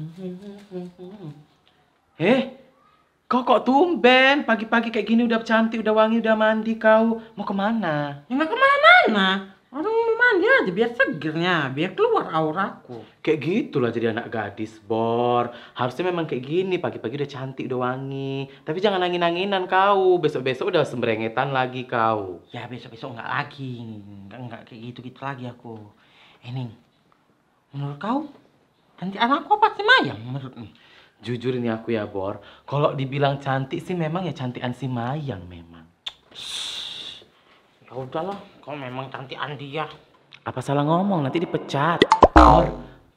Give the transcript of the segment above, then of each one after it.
Eh, kau kok tumben pagi-pagi kayak gini udah cantik, udah wangi, udah mandi kau. Mau kemana? Ya nggak kemana-mana. Orang mau mandi aja biar segernya, biar keluar auraku. Kayak gitulah jadi anak gadis, Bor. Harusnya memang kayak gini, pagi-pagi udah cantik, udah wangi. Tapi jangan nangin-nanginan kau, besok-besok udah sembrengetan lagi kau. Ya besok-besok nggak lagi, nggak, nggak kayak gitu-gitu lagi aku. Ening, eh, menurut kau Nanti anakku pasti Mayang menurut nih. Jujur ini aku ya Bor, kalau dibilang cantik sih memang ya cantikan si Mayang memang. Ya udahlah, kau memang cantikan dia. Apa salah ngomong nanti dipecat. Bor,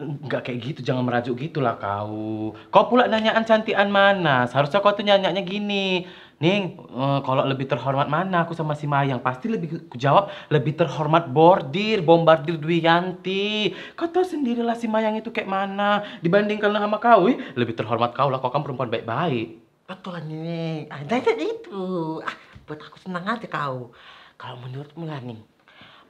nggak kayak gitu, jangan merajuk gitulah kau. Kau pula nanyaan cantikan mana? Seharusnya kau tuh nyanyanya gini. Ning, uh, kalau lebih terhormat mana aku sama si Mayang? Pasti lebih jawab lebih terhormat bordir, bombardir Dwiyanti. Kau tahu sendirilah si Mayang itu kayak mana dibandingkan sama kau, eh? lebih terhormat kau lah kau kan perempuan baik-baik. Betul Ning, ada itu. Ah, buat aku senang aja kau. Kalau menurutmu lah Ning,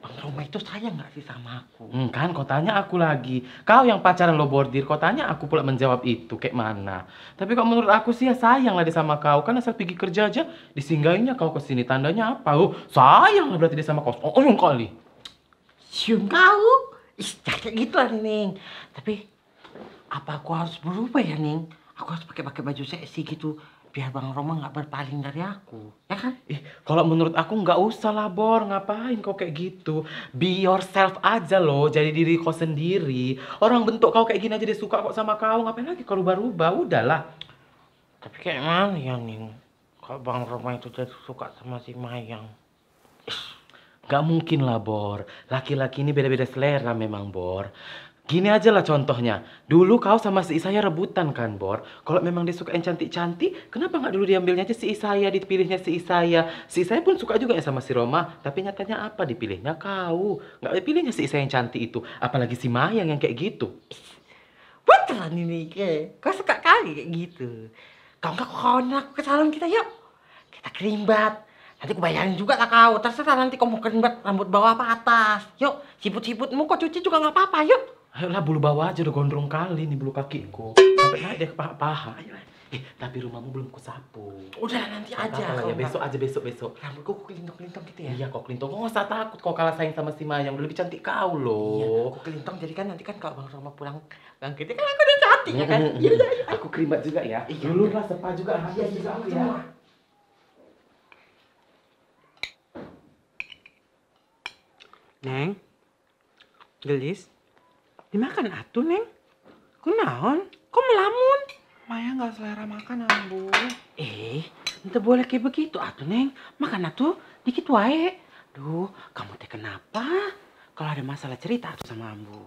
Bang Roma itu sayang nggak sih sama aku? Hmm, kan kau tanya aku lagi. Kau yang pacaran lo bordir, kau tanya aku pula menjawab itu kayak mana. Tapi kok menurut aku sih ya sayang lah dia sama kau. Kan asal pergi kerja aja disinggahinnya kau ke sini. Tandanya apa? Oh, sayang lah berarti dia sama kau. Oh, yang kali. Cium kau. Ih, kayak gitu lah, Ning. Tapi apa aku harus berubah ya, Ning? Aku harus pakai-pakai baju seksi gitu biar Bang Roma nggak berpaling dari aku, ya kan? Ih, kalau menurut aku nggak usah lah, Bor. Ngapain kau kayak gitu? Be yourself aja loh, jadi diri kau sendiri. Orang bentuk kau kayak gini aja dia suka kok sama kau. Ngapain lagi kau rubah-rubah? Udahlah. Tapi kayak mana ya, Ning? Kalau Bang Roma itu jadi suka sama si Mayang. Gak mungkin lah, Bor. Laki-laki ini beda-beda selera memang, Bor. Gini aja lah contohnya. Dulu kau sama si Isaya rebutan kan, Bor? Kalau memang dia suka yang cantik-cantik, kenapa nggak dulu diambilnya aja si Isaya, dipilihnya si Isaya? Si Isaya pun suka juga ya sama si Roma, tapi nyatanya apa? Dipilihnya kau. Nggak dipilihnya si Isaya yang cantik itu. Apalagi si Mayang yang kayak gitu. Betulan ini, ke. Kau suka kali kayak gitu. Kau nggak kau ke salon kita yuk. Kita kerimbat. Nanti aku juga lah kau. Terserah nanti kau mau kerimbat rambut bawah apa atas. Yuk, siput-siputmu kau cuci juga nggak apa-apa yuk lah bulu bawah aja udah gondrong kali nih bulu kakiku. Sampai naik deh ke paha. Eh, tapi rumahmu belum kusapu. Udah nanti aja. Kalau ya, besok aja besok besok. Rambutku ya kok kelintong-kelintong gitu ya? Iya, kok kelintong. Kok usah takut kok kalah saing sama si Mayang. Udah lebih cantik kau loh. Iya, kok kelintong jadi kan nanti kan kalau Bang Roma pulang bangkit kan aku udah cantik ya kan. Iya, iya, iya. Aku kerimat juga ya. Iya. Dulu lah sepa juga habis iya, iya, aku ya. Neng, gelis dimakan atuh neng naon, kok melamun Maya nggak selera makan ambu eh ente boleh kayak begitu atuh neng makan atuh dikit wae duh kamu teh kenapa kalau ada masalah cerita atuh sama ambu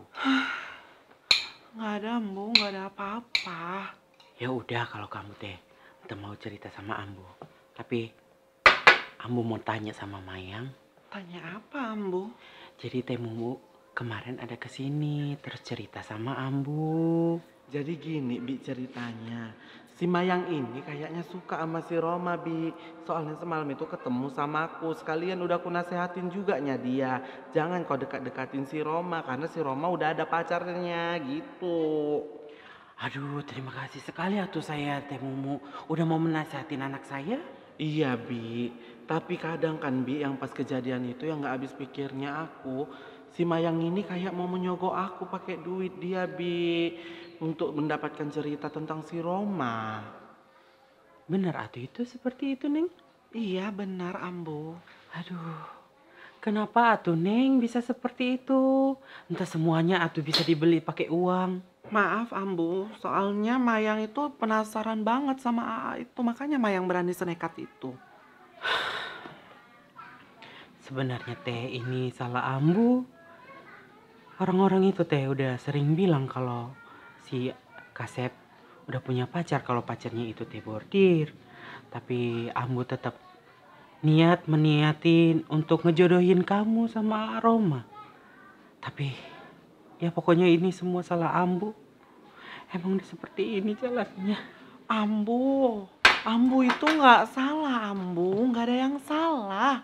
Gak ada ambu gak ada apa-apa ya udah kalau kamu teh ente mau cerita sama ambu tapi ambu mau tanya sama Mayang tanya apa ambu jadi teh mau Kemarin ada kesini, terus cerita sama Ambu. Jadi gini Bi ceritanya, si Mayang ini kayaknya suka sama si Roma Bi. Soalnya semalam itu ketemu sama aku, sekalian udah aku nasehatin juga nya dia. Jangan kau dekat-dekatin si Roma karena si Roma udah ada pacarnya gitu. Aduh terima kasih sekali atuh ya saya Teh Mumu udah mau menasehatin anak saya. Iya Bi, tapi kadang kan Bi yang pas kejadian itu yang gak habis pikirnya aku si Mayang ini kayak mau menyogok aku pakai duit dia bi untuk mendapatkan cerita tentang si Roma. Benar atau itu seperti itu Neng? Iya benar Ambo. Aduh, kenapa atuh Neng bisa seperti itu? Entah semuanya atuh bisa dibeli pakai uang. Maaf Ambu, soalnya Mayang itu penasaran banget sama AA itu, makanya Mayang berani senekat itu. Sebenarnya teh ini salah Ambu orang-orang itu teh udah sering bilang kalau si Kasep udah punya pacar kalau pacarnya itu teh bordir. Tapi Ambu tetap niat meniatin untuk ngejodohin kamu sama aroma Tapi ya pokoknya ini semua salah Ambu. Emang udah seperti ini jalannya. Ambu, Ambu itu nggak salah Ambu, nggak ada yang salah.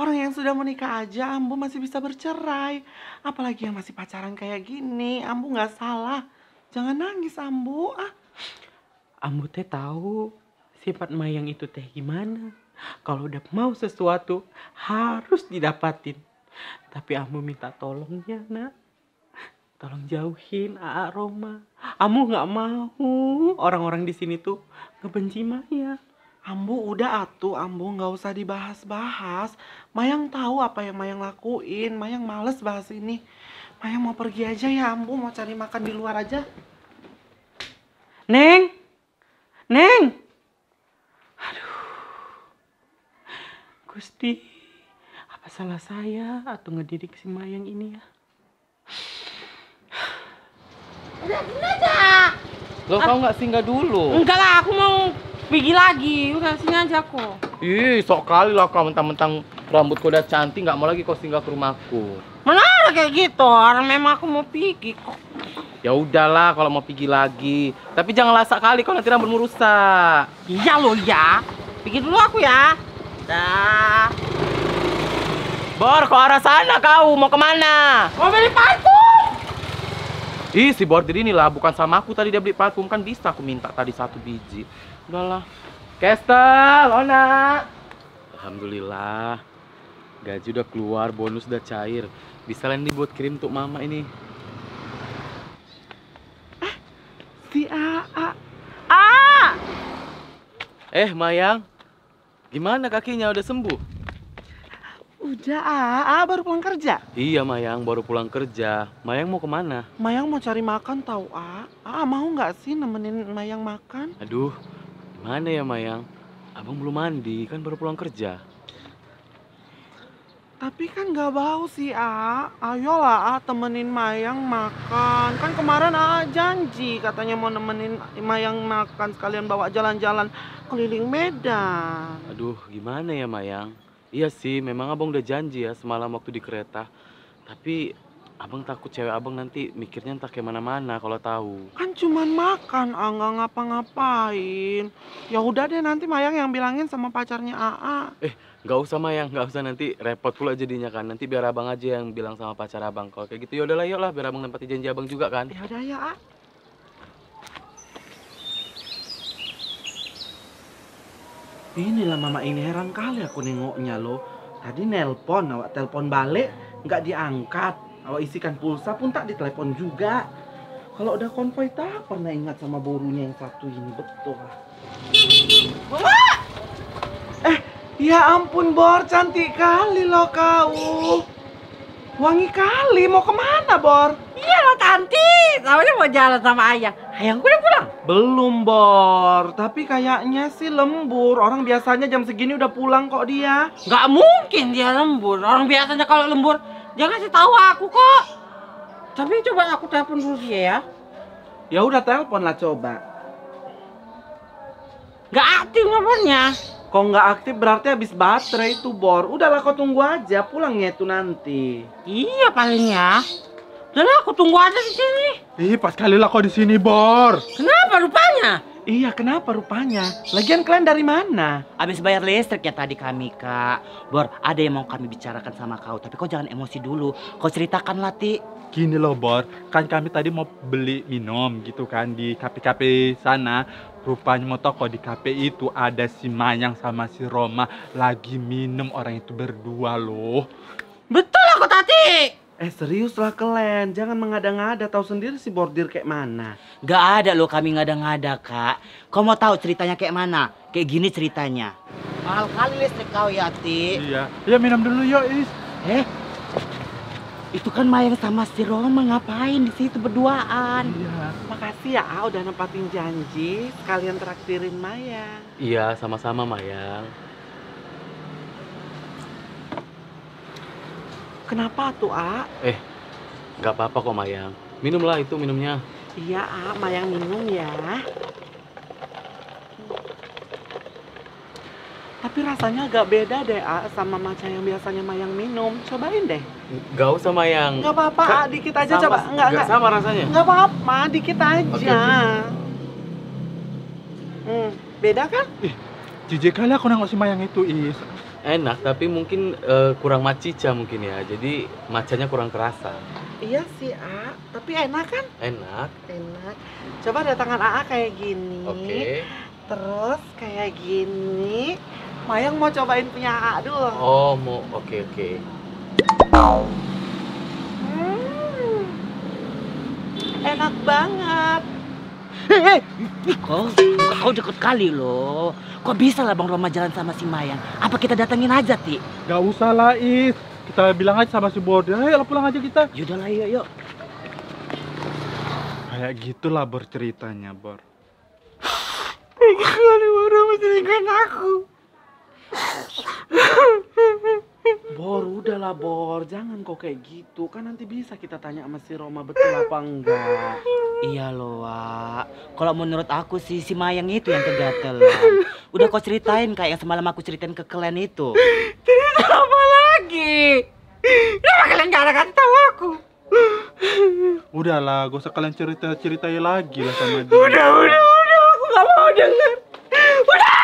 Orang yang sudah menikah aja Ambu masih bisa bercerai. Apalagi yang masih pacaran kayak gini. Ambu gak salah. Jangan nangis Ambu. Ah. Ambu teh tahu sifat Mayang itu teh gimana. Kalau udah mau sesuatu harus didapatin. Tapi Ambu minta tolongnya nak. Tolong jauhin Aa Roma. Ambu nggak mau orang-orang di sini tuh ngebenci Maya. Ambu udah atuh, Ambu nggak usah dibahas-bahas. Mayang tahu apa yang Mayang lakuin. Mayang males bahas ini. Mayang mau pergi aja ya Ambu, mau cari makan di luar aja. Neng, Neng. Aduh, Gusti, apa salah saya atau ngedidik si Mayang ini ya? Udah, udah, Lo tau nggak singgah dulu? Enggak lah, aku mau pergi lagi udah sini aja kok ih sok kali lah kau mentang-mentang rambutku udah cantik nggak mau lagi kau tinggal ke rumahku mana kayak gitu orang memang aku mau pergi kok ya udahlah kalau mau pergi lagi tapi jangan lasak kali kalau nanti rambutmu rusak iya lo ya pergi dulu aku ya dah Bor, ke arah sana kau. Mau kemana? Mau beli parfum. Ih, si bordir inilah. Bukan sama aku tadi dia beli parfum. Kan bisa aku minta tadi satu biji udahlah Kestel Ona Alhamdulillah gaji udah keluar bonus udah cair bisa lain dibuat kirim untuk mama ini Eh, si Aa A. eh Mayang gimana kakinya udah sembuh Udah, Aa baru pulang kerja. Iya, Mayang baru pulang kerja. Mayang mau kemana? Mayang mau cari makan tahu, A. A mau nggak sih nemenin Mayang makan? Aduh, Mana ya Mayang? Abang belum mandi, kan baru pulang kerja. Tapi kan gak bau sih, A. Ayolah, A, temenin Mayang makan. Kan kemarin A janji katanya mau nemenin Mayang makan sekalian bawa jalan-jalan keliling Medan. Aduh, gimana ya Mayang? Iya sih, memang abang udah janji ya semalam waktu di kereta. Tapi Abang takut cewek abang nanti mikirnya entah kayak mana-mana kalau tahu. Kan cuman makan, ah, nggak ngapa-ngapain. Ya udah deh nanti Mayang yang bilangin sama pacarnya AA. Eh, nggak usah Mayang, nggak usah nanti repot pula jadinya kan. Nanti biar abang aja yang bilang sama pacar abang. Kalau kayak gitu ya udahlah yuklah biar abang nempati janji abang juga kan. Ya udah ya, A. Inilah mama ini heran kali aku nengoknya loh. Tadi nelpon, awak telpon balik nggak diangkat kalau isikan pulsa pun tak ditelepon juga. Kalau udah konvoy tak pernah ingat sama borunya yang satu ini betul lah. Wah! Eh, ya ampun Bor, cantik kali loh kau. Wangi kali, mau kemana Bor? Iya lo Tanti, soalnya mau jalan sama ayah. Ayang udah pulang? Belum Bor, tapi kayaknya sih lembur. Orang biasanya jam segini udah pulang kok dia. Gak mungkin dia lembur, orang biasanya kalau lembur jangan ngasih tahu aku kok. Tapi coba aku telepon dulu dia ya. Ya udah telepon lah coba. Gak aktif nomornya. Kok nggak aktif berarti habis baterai itu bor. Udahlah kau tunggu aja pulangnya itu nanti. Iya paling ya. Udahlah aku tunggu aja di sini. Ih pas kali lah kau di sini bor. Kenapa rupanya? Iya, kenapa rupanya? Lagian kalian dari mana? Habis bayar listrik ya tadi kami, Kak. Bor, ada yang mau kami bicarakan sama kau, tapi kau jangan emosi dulu. Kau ceritakan, Ti. Gini loh, Bor. Kan kami tadi mau beli minum gitu kan di kafe-kafe sana. Rupanya mau toko di kafe itu ada si Mayang sama si Roma lagi minum orang itu berdua loh. Betul aku Tati. Eh serius lah kalian, jangan mengada-ngada tahu sendiri si bordir kayak mana. Gak ada loh kami ngada-ngada kak. Kau mau tahu ceritanya kayak mana? Kayak gini ceritanya. Mahal kali listrik kau Yati. Iya, ya minum dulu yuk Is. Eh, itu kan Mayang sama si Roma ngapain di situ berduaan? Iya. Makasih ya A udah nempatin janji, sekalian traktirin Mayang. Iya, sama-sama Mayang. Kenapa tuh, A? Eh, nggak apa-apa kok, Mayang. Minumlah itu minumnya. Iya, A. Mayang minum ya. Tapi rasanya agak beda deh, A, sama maca yang biasanya Mayang minum. Cobain deh. Nggak usah, Mayang. Nggak apa-apa, A. Dikit aja sama, coba. Nggak, nggak. Sama rasanya? Nggak apa-apa, dikit aja. Okay, okay. Hmm, beda kan? Ih, jijik kali aku nengok si Mayang itu, Is enak tapi mungkin uh, kurang macica mungkin ya jadi macanya kurang kerasa iya sih A tapi enak kan enak enak coba datangan AA kayak gini oke okay. terus kayak gini Mayang mau cobain punya AA dulu oh mau oke okay, oke okay. hmm. enak banget Eh, eh, kau, kau deket kali loh. Kok bisa lah Bang Roma jalan sama si Mayang. Apa kita datengin aja, Ti? Gak usah lah, Is. Kita bilang aja sama si Bode. Ayo pulang aja kita. Yaudah lah, yuk, yuk. Kayak gitulah berceritanya, Bor. Kali Bang Roma aku. Bor, udahlah Bor, jangan kok kayak gitu. Kan nanti bisa kita tanya sama si Roma betul apa enggak. Iya loh, Wak. Kalau menurut aku sih si Mayang itu yang kegatel Udah kau ceritain kayak yang semalam aku ceritain ke kalian itu. Cerita apa lagi? Kenapa ya, kalian gak ada kasih tahu aku? Udahlah, gak usah kalian cerita-ceritain lagi lah sama dia. Udah, udah, udah. Aku gak mau denger. Udah!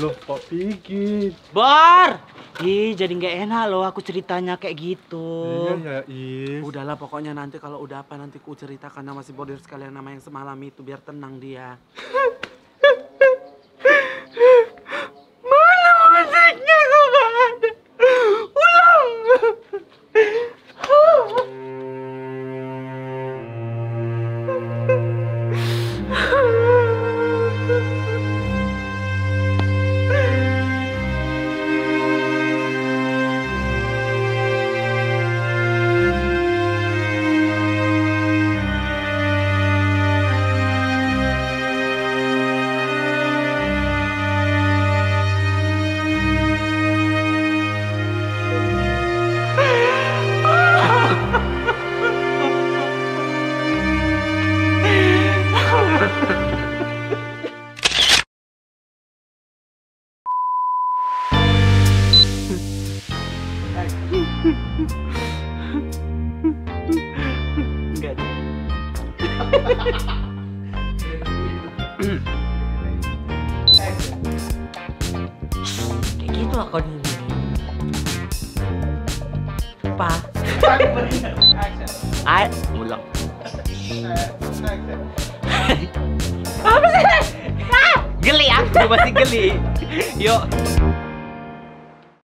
Loh, Pak Pigit. Bar! Ih, jadi nggak enak loh aku ceritanya kayak gitu. Iya iya, Is. Udahlah pokoknya nanti kalau udah apa nanti aku ceritakan sama si bodir sekalian nama yang semalam itu biar tenang dia. enggak kayak gitu lah kau ini apa ay ulang apa sih geli aku masih geli yuk